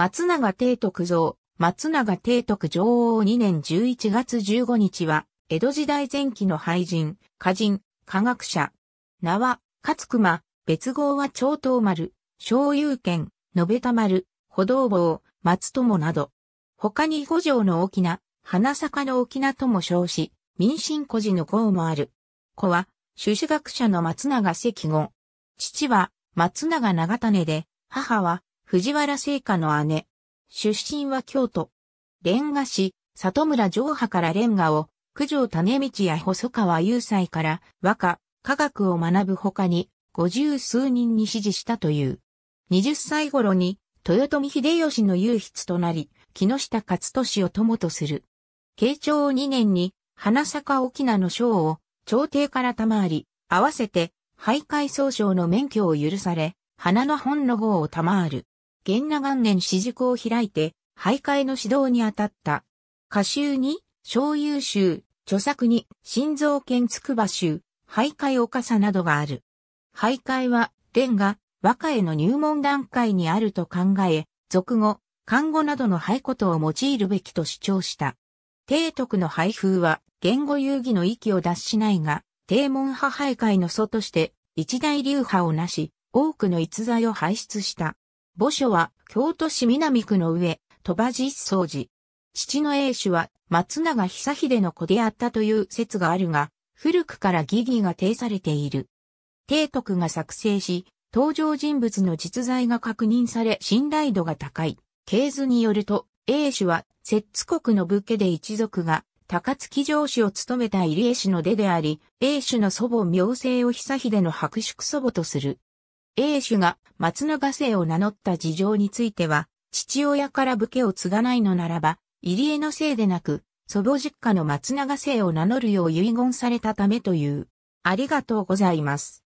松永帝徳像、松永帝徳女王2年11月15日は、江戸時代前期の俳人、歌人、科学者。名は、勝熊、別号は長東丸、小遊軒、延田丸、歩道坊、松友など。他に五条の沖縄、花坂の沖縄とも称し、民進孤児の号もある。子は、朱子学者の松永関語。父は、松永長種で、母は、藤原聖家の姉。出身は京都。レンガ師、里村城派からレンガを、九条種道や細川雄斎から和歌、科学を学ぶ他に、五十数人に支持したという。二十歳頃に、豊臣秀吉の優筆となり、木下勝利を友とする。慶長二年に、花坂沖縄の賞を、朝廷から賜り、合わせて、徘徊総省の免許を許され、花の本の号を賜る。元和元年私塾を開いて、徘徊の指導に当たった。歌集に、小優集、著作に、心臓剣筑波集、徘徊おかさなどがある。徘徊は、蓮が、和歌への入門段階にあると考え、俗語、漢語などの俳とを用いるべきと主張した。帝徳の俳風は、言語遊戯の域を脱しないが、帝門派徘徊の祖として、一大流派をなし、多くの逸材を輩出した。墓所は京都市南区の上、鳥羽実相寺。父の英主は松永久秀の子であったという説があるが、古くから疑義が呈されている。帝徳が作成し、登場人物の実在が確認され信頼度が高い。系図によると、英主は、摂津国の武家で一族が、高槻城主を務めた入江氏の出であり、英主の祖母明生を久秀の白縮祖母とする。英主が松永姓を名乗った事情については、父親から武家を継がないのならば、入江のせいでなく、祖母実家の松永姓を名乗るよう遺言されたためという。ありがとうございます。